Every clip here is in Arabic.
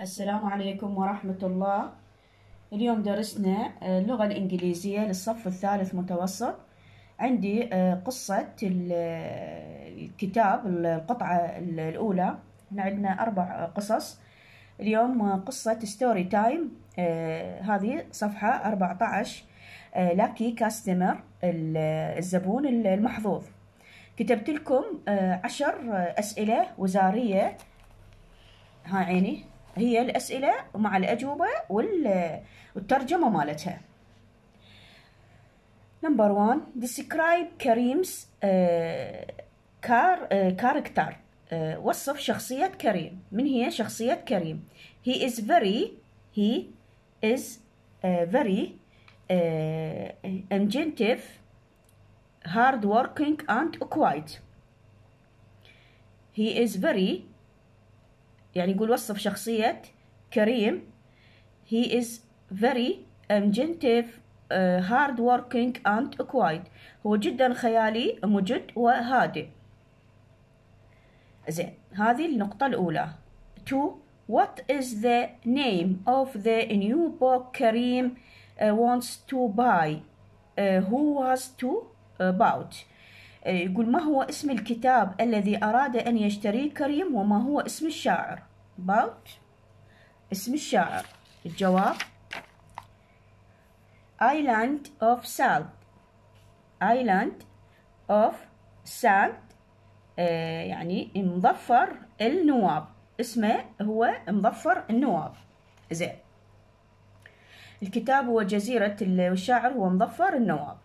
السلام عليكم ورحمة الله اليوم درسنا آه، اللغة الإنجليزية للصف الثالث متوسط عندي آه، قصة آه، الكتاب القطعة الأولى هنا عندنا أربع قصص اليوم قصة ستوري تايم هذه صفحة 14 لاكي كاستمر الزبون المحظوظ كتبت لكم عشر أسئلة وزارية ها عيني هي الأسئلة مع الأجوبة والترجمة مالتها نمبر 1 describe كريم's كار كاركتر وصف شخصية كريم من هي شخصية كريم he is very he is uh, very uh, آه، inventive hard working and quiet he is very يعني يقول وصف شخصية كريم he is very inventive uh, hard working and quiet هو جدا خيالي مجد وهادئ زين هذه النقطة الأولى two what is the name of the new book كريم uh, wants to buy uh, who was to about آه، يقول ما هو اسم الكتاب الذي أراد أن يشتريه كريم وما هو اسم الشاعر about اسم الشاعر الجواب Island of Salt Island of Salt آه، يعني مظفر النواب اسمه هو مظفر النواب زين الكتاب هو جزيرة الشاعر هو مظفر النواب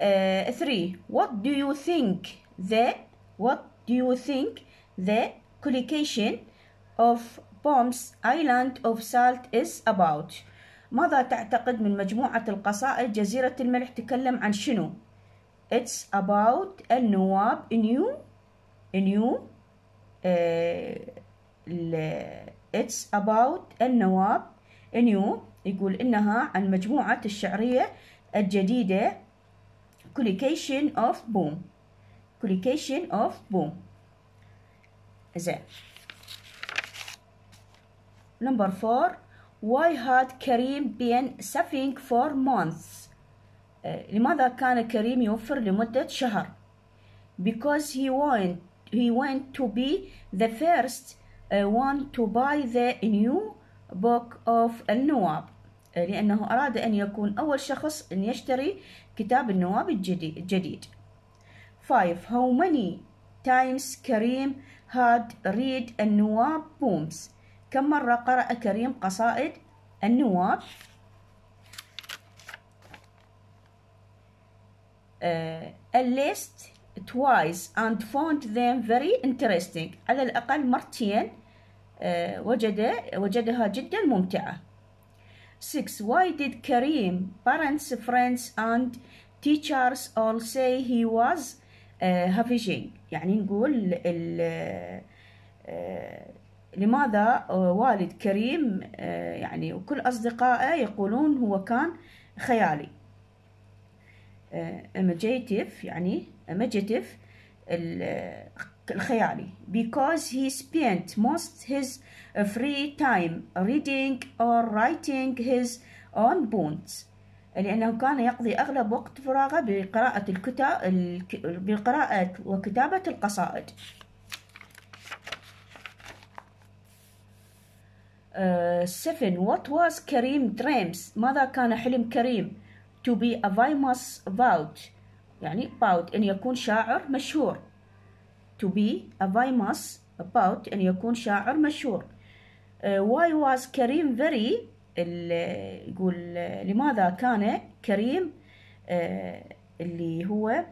3 what do you think the what do you think the collocation of Bombs Island of Salt is about ماذا تعتقد من مجموعة القصائد جزيرة الملح تكلم عن شنو It's about النواب new new uh, It's about النواب new يقول إنها عن مجموعة الشعرية الجديدة collocation of bone collocation of bone it number four why had Karim been suffering for months uh, لماذا كان كريم يوفر لمدة شهر because he went he went to be the first uh, one to buy the new book of النواب لأنه أراد أن يكون أول شخص أن يشتري كتاب النواب الجديد 5 How many times كريم had read النواب poems كم مرة قرأ كريم قصائد النواب uh, a list twice and found them very interesting على الأقل مرتين uh, وجد وجدها جدا ممتعة 6. Why did Kareem, parents, friends and teachers all say he was uh, يعني نقول ال لماذا والد كريم يعني وكل أصدقائه يقولون هو كان خيالي imaginative يعني imaginative الخيالي because he spent most his uh, free time reading or writing his own poems لأنه كان يقضي أغلب وقت فراغه بقراءة الكتاب بقراءة وكتابة القصائد Uh, what was كريم dreams ماذا كان حلم كريم to be a famous bout يعني bout أن يكون شاعر مشهور to be a famous about أن يكون شاعر مشهور why was كريم very يقول لماذا كان كريم اللي هو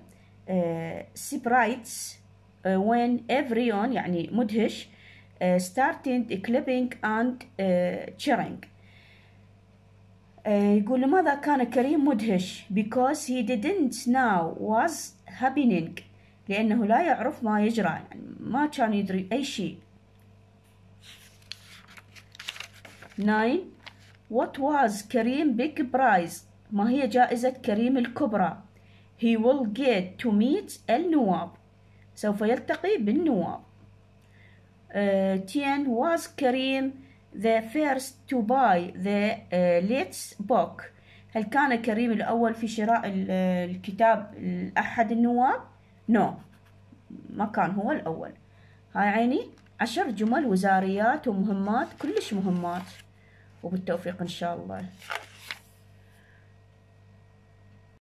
uh, surprised when everyone يعني مدهش started clapping and cheering يقول لماذا كان كريم مدهش because he didn't know was happening لأنه لا يعرف ما يجرى يعني ما كان يدري أي شيء ناين What was كريم big prize ما هي جائزة كريم الكبرى He will get to meet النواب سوف يلتقي بالنواب uh, آه، 10 Was كريم the first to buy the uh, Let's book هل كان كريم الأول في شراء آه، الكتاب لأحد النواب؟ نو مكان ما كان هو الأول هاي عيني عشر جمل وزاريات ومهمات كلش مهمات وبالتوفيق إن شاء الله